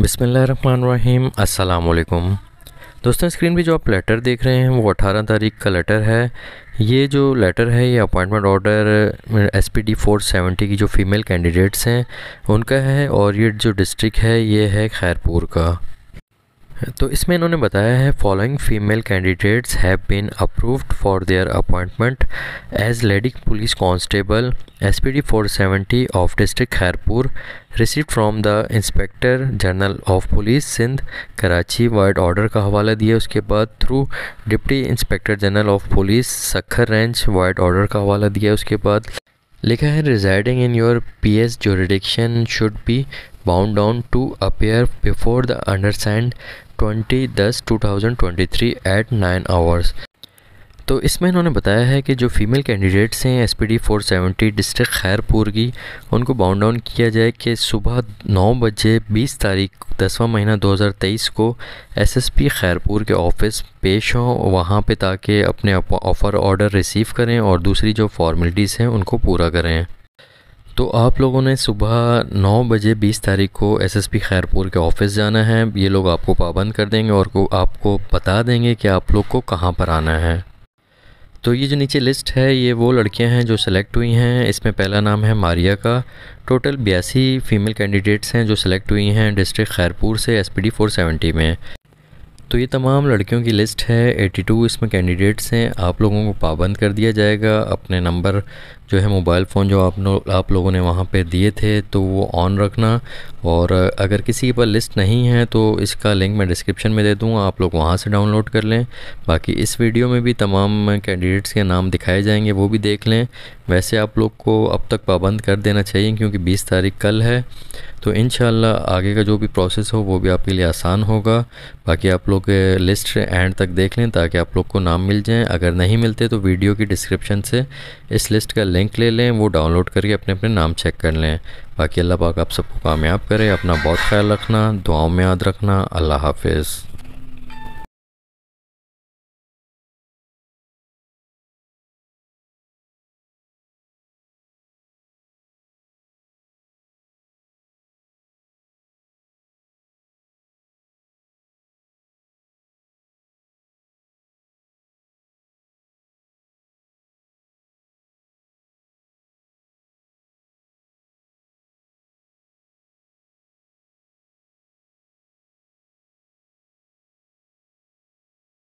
बिसमीम् अल्लाम दोस्तों स्क्रीन पे जो आप लेटर देख रहे हैं वो 18 तारीख का लेटर है ये जो लेटर है ये appointment order S P D four seventy की जो फीमेल कैंडिडेट्स हैं उनका है और ये जो डिस्ट्रिक्ट है ये है खैरपुर का तो इसमें इन्होंने बताया है following female candidates have been approved for their appointment as lady police constable S P D four seventy of district Khairpur receive from the inspector general of police Sindh Karachi word order का हवाला दिया उसके बाद through deputy inspector general of police Sukkur range word order का हवाला दिया उसके बाद लिखा है residing in your P S jurisdiction should be bound down to appear before the understand twenty दस two thousand twenty three eight nine hours तो इसमें इन्होंने बताया है कि जो फीमेल कैंडिडेट्स हैं S P D four seventy district Khairpur की उनको बाउंड डाउन किया जाए कि सुबह नौ बजे बीस तारीख दसवां महीना दो हज़ार तेईस को एस एस पी खैरपुर के ऑफिस पेश हों वहाँ पे ताकि अपने ऑफ़र ऑर्डर रिसीव करें और दूसरी जो फॉर्मेलिटीज़ हैं उनको पूरा करें तो आप लोगों ने सुबह नौ बजे बीस तारीख को एसएसपी खैरपुर के ऑफिस जाना है ये लोग आपको पाबंद कर देंगे और को आपको बता देंगे कि आप लोग को कहाँ पर आना है तो ये जो नीचे लिस्ट है ये वो लड़कियां हैं जो सेलेक्ट हुई हैं इसमें पहला नाम है मारिया का टोटल बयासी फीमेल कैंडिडेट्स हैं जो सिलेक्ट हुई हैं डिस्ट्रिक्ट खैरपुर से एसपीडी 470 में तो ये तमाम लड़कियों की लिस्ट है 82 इसमें कैंडिडेट्स हैं आप लोगों को पाबंद कर दिया जाएगा अपने नंबर जो है मोबाइल फ़ोन जो आप आप लोगों ने वहाँ पे दिए थे तो वो ऑन रखना और अगर किसी के पास लिस्ट नहीं है तो इसका लिंक मैं डिस्क्रिप्शन में दे दूँगा आप लोग वहाँ से डाउनलोड कर लें बाकी इस वीडियो में भी तमाम कैंडिडेट्स के नाम दिखाए जाएंगे वो भी देख लें वैसे आप लोग को अब तक पाबंद कर देना चाहिए क्योंकि 20 तारीख कल है तो इन आगे का जो भी प्रोसेस हो वो भी आपके लिए आसान होगा बाकी आप लोग लिस्ट एंड तक देख लें ताकि आप लोग को नाम मिल जाए अगर नहीं मिलते तो वीडियो की डिस्क्रिप्शन से इस लिस्ट का लिंक ले लें वो डाउनलोड करके अपने अपने नाम चेक कर लें बाकी अल्लाह पाक आप सबको कामयाब करे अपना बहुत ख्याल रखना दुआओं में याद रखना अल्लाह हाफिज़